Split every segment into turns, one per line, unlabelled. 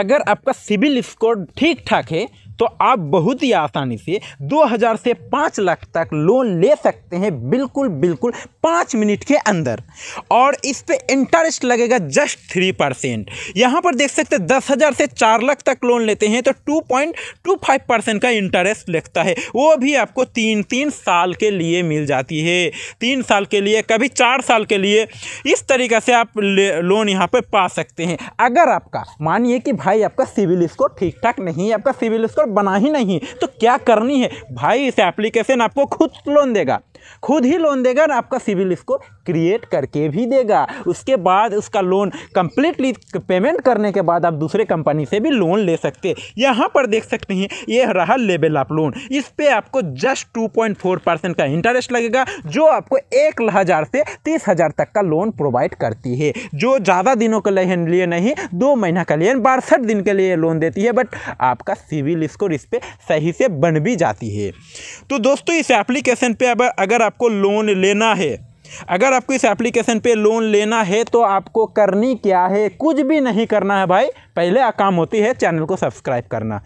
अगर आपका civil score ठीक ठाक है तो आप बहुत ही आसानी से 2000 से 5 लाख तक लोन ले सकते हैं बिल्कुल बिल्कुल पाँच मिनट के अंदर और इस पर इंटरेस्ट लगेगा जस्ट थ्री परसेंट यहाँ पर देख सकते हैं दस हज़ार से चार लाख तक लोन लेते हैं तो two point two five percent का इंटरेस्ट लगता है वो भी आपको तीन तीन साल के लिए मिल जाती है तीन साल के लिए कभी चार साल के लिए इस तरीके से आप लोन यहाँ पर पा सकते हैं अगर आपका मानिए कि भाई आपका सिविल स्कोर ठीक ठाक नहीं है आपका सिविल स्कोर बना ही नहीं है तो क्या करनी है भाई इस एप्लीकेशन आपको खुद लोन देगा खुद ही लोन देगा और आपका सिविल स्कोर क्रिएट करके भी देगा उसके बाद उसका लोन कंप्लीटली पेमेंट करने के बाद आप दूसरे कंपनी से भी लोन ले सकते यहाँ पर देख सकते हैं ये रहा लेवल आप लोन इस पर आपको just two point four percent का इंटरेस्ट लगेगा जो आपको एक हज़ार से तीस हज़ार तक का लोन प्रोवाइड करती है जो ज़्यादा दिनों के लिए नहीं दो महीना का लिए बासठ दिन के लिए लोन देती है बट आपका सिविल स्कोर इस पर सही से बन भी जाती है तो दोस्तों इस एप्लीकेशन पर अब अगर अगर आपको लोन लेना है अगर आपको इस एप्लीकेशन पे लोन लेना है तो आपको करनी क्या है कुछ भी नहीं करना है भाई पहले काम होती है चैनल को सब्सक्राइब करना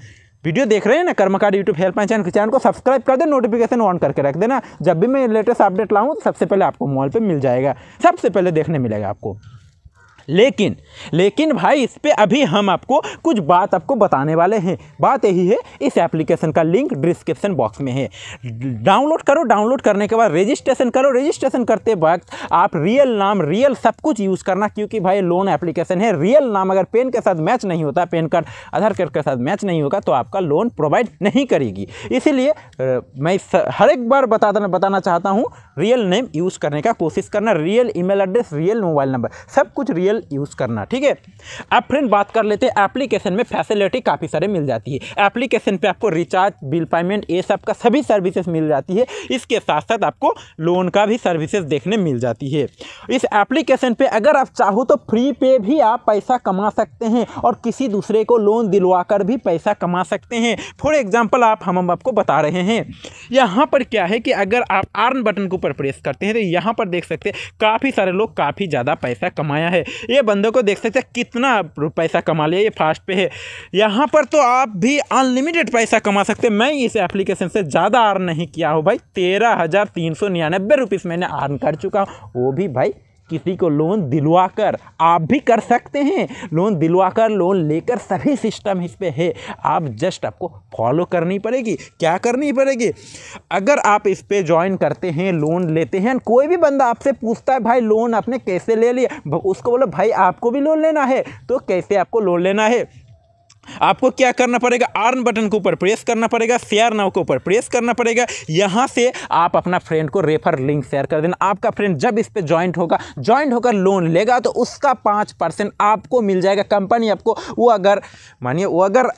वीडियो देख रहे हैं ना कर्मकार यूट्यूब हेल्पलाइन चैनल चैनल को सब्सक्राइब कर दे नोटिफिकेशन ऑन करके रख देना जब भी मैं लेटेस्ट अपडेट तो सबसे पहले आपको मोबाइल पर मिल जाएगा सबसे पहले देखने मिलेगा आपको लेकिन लेकिन भाई इस पर अभी हम आपको कुछ बात आपको बताने वाले हैं बात यही है इस एप्लीकेशन का लिंक डिस्क्रिप्शन बॉक्स में है डाउनलोड करो डाउनलोड करने के बाद रजिस्ट्रेशन करो रजिस्ट्रेशन करते वक्त आप रियल नाम रियल सब कुछ यूज़ करना क्योंकि भाई लोन एप्लीकेशन है रियल नाम अगर पेन के साथ मैच नहीं होता पेन कार्ड आधार कार्ड के साथ मैच नहीं होगा तो आपका लोन प्रोवाइड नहीं करेगी इसीलिए मैं हर एक बार बता बताना चाहता हूँ रियल नेम यूज़ करने का कोशिश करना real email address real mobile number सब कुछ रियल मटेरियल यूज़ करना ठीक है अब फ्रेंड बात कर लेते हैं एप्लीकेशन में फैसिलिटी काफ़ी सारे मिल जाती है एप्लीकेशन पे आपको रिचार्ज बिल पेमेंट ये सब का सभी सर्विसेज मिल जाती है इसके साथ साथ आपको लोन का भी सर्विसेज देखने मिल जाती है इस एप्लीकेशन पर अगर आप चाहो तो फ्री पे भी आप पैसा कमा सकते हैं और किसी दूसरे को लोन दिलवा भी पैसा कमा सकते हैं फॉर एग्ज़ाम्पल आप हम आपको बता रहे हैं यहाँ पर क्या है कि अगर आप आर्न बटन के ऊपर प्रेस करते हैं तो यहाँ पर देख सकते हैं काफ़ी सारे लोग काफ़ी ज़्यादा पैसा कमाया है ये बंदों को देख सकते हैं कितना पैसा कमा लिया ये फास्ट पे है यहाँ पर तो आप भी अनलिमिटेड पैसा कमा सकते मैं इस एप्लीकेशन से ज़्यादा अर्न नहीं किया हूँ भाई तेरह हज़ार तीन सौ निन्यानबे रुपीज़ मैंने अर्न कर चुका हूँ वो भी भाई किसी को लोन दिलवाकर आप भी कर सकते हैं लोन दिलवाकर लोन लेकर सभी सिस्टम इस पर है आप जस्ट आपको फॉलो करनी पड़ेगी क्या करनी पड़ेगी अगर आप इस पर ज्वाइन करते हैं लोन लेते हैं कोई भी बंदा आपसे पूछता है भाई लोन आपने कैसे ले लिया उसको बोलो भाई आपको भी लोन लेना है तो कैसे आपको लोन लेना है आपको क्या करना पड़ेगा आर्न बटन के ऊपर प्रेस करना पड़ेगा शेयर नाव के ऊपर प्रेस करना पड़ेगा यहाँ से आप अपना फ्रेंड को रेफर लिंक शेयर कर देना आपका फ्रेंड जब इस पर ज्वाइंट होगा ज्वाइंट होकर लोन लेगा तो उसका पाँच परसेंट आपको मिल जाएगा कंपनी आपको वो अगर मानिए वो अगर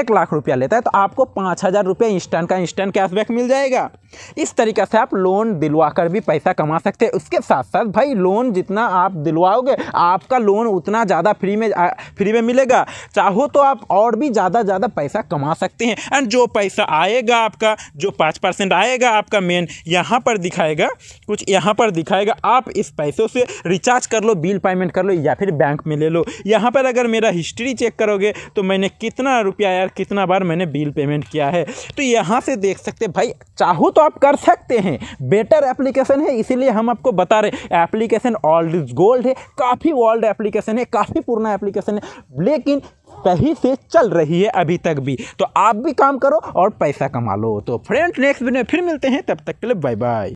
एक लाख रुपया लेता है तो आपको पाँच हज़ार रुपये इंस्टेंट का इंस्टेंट कैशबैक मिल जाएगा इस तरीके से आप लोन दिलवा कर भी पैसा कमा सकते हैं उसके साथ साथ भाई लोन जितना आप दिलवाओगे आपका लोन उतना ज़्यादा फ्री में फ्री में मिलेगा चाहो तो आप और भी ज़्यादा ज़्यादा पैसा कमा सकते हैं एंड जो पैसा आएगा आपका जो पाँच परसेंट आएगा आपका मेन यहाँ पर दिखाएगा कुछ यहाँ पर दिखाएगा आप इस पैसों से रिचार्ज कर लो बिल पेमेंट कर लो या फिर बैंक में ले लो यहाँ पर अगर मेरा हिस्ट्री चेक करोगे तो मैंने कितना रुपया यार कितना बार मैंने बिल पेमेंट किया है तो यहाँ से देख सकते भाई चाहो तो आप कर सकते हैं बेटर एप्लीकेशन है इसीलिए हम आपको बता रहे एप्लीकेशन ऑल्ड इज गोल्ड है काफ़ी ओल्ड एप्लीकेशन है काफ़ी पुराना एप्लीकेशन है लेकिन सही से चल रही है अभी तक भी तो आप भी काम करो और पैसा कमा लो तो फ्रेंड नेक्स्ट वीडियो फिर मिलते हैं तब तक के लिए बाय बाय